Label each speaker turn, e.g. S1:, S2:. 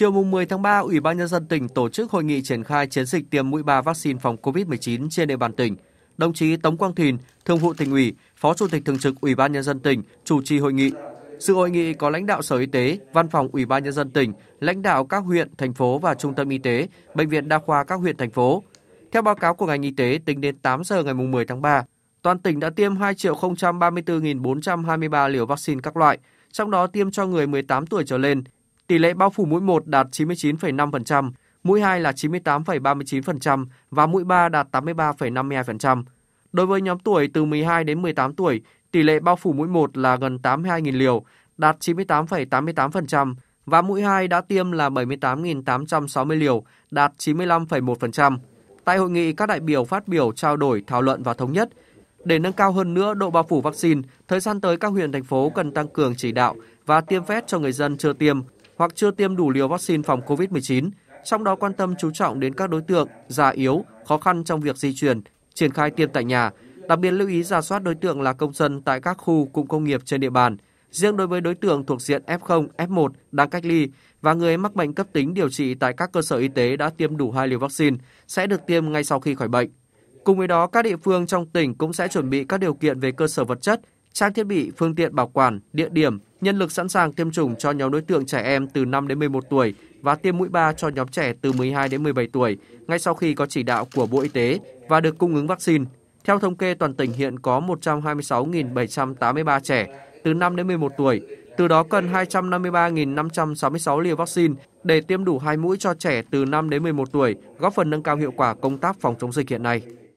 S1: Chiều mùng 10 tháng 3, Ủy ban Nhân dân tỉnh tổ chức hội nghị triển khai chiến dịch tiêm mũi 3 vaccine phòng COVID-19 trên địa bàn tỉnh. Đồng chí Tống Quang Thìn, Thường vụ tỉnh ủy, Phó Chủ tịch Thường trực Ủy ban Nhân dân tỉnh, chủ trì hội nghị. Sự hội nghị có lãnh đạo Sở Y tế, Văn phòng Ủy ban Nhân dân tỉnh, lãnh đạo các huyện, thành phố và Trung tâm Y tế, Bệnh viện Đa khoa các huyện, thành phố. Theo báo cáo của ngành y tế, tính đến 8 giờ ngày 10 tháng 3, toàn tỉnh đã tiêm 2.034.423 liều vaccine các loại, trong đó tiêm cho người 18 tuổi trở lên Tỷ lệ bao phủ mũi 1 đạt 99,5%, mũi 2 là 98,39% và mũi 3 đạt 83,52%. Đối với nhóm tuổi từ 12 đến 18 tuổi, tỷ lệ bao phủ mũi 1 là gần 82.000 liều, đạt 98,88% và mũi 2 đã tiêm là 78.860 liều, đạt 95,1%. Tại hội nghị, các đại biểu phát biểu trao đổi, thảo luận và thống nhất. Để nâng cao hơn nữa độ bao phủ vaccine, thời gian tới các huyện, thành phố cần tăng cường chỉ đạo và tiêm phép cho người dân chưa tiêm hoặc chưa tiêm đủ liều vaccine phòng COVID-19, trong đó quan tâm chú trọng đến các đối tượng già yếu, khó khăn trong việc di chuyển, triển khai tiêm tại nhà, đặc biệt lưu ý giả soát đối tượng là công dân tại các khu cụm công nghiệp trên địa bàn. Riêng đối với đối tượng thuộc diện F0, F1 đang cách ly và người mắc bệnh cấp tính điều trị tại các cơ sở y tế đã tiêm đủ hai liều vaccine sẽ được tiêm ngay sau khi khỏi bệnh. Cùng với đó, các địa phương trong tỉnh cũng sẽ chuẩn bị các điều kiện về cơ sở vật chất, trang thiết bị, phương tiện bảo quản, địa điểm, nhân lực sẵn sàng tiêm chủng cho nhóm đối tượng trẻ em từ 5 đến 11 tuổi và tiêm mũi 3 cho nhóm trẻ từ 12 đến 17 tuổi ngay sau khi có chỉ đạo của Bộ Y tế và được cung ứng vaccine. Theo thống kê, toàn tỉnh hiện có 126.783 trẻ từ 5 đến 11 tuổi, từ đó cần 253.566 liều vaccine để tiêm đủ hai mũi cho trẻ từ 5 đến 11 tuổi, góp phần nâng cao hiệu quả công tác phòng chống dịch hiện nay.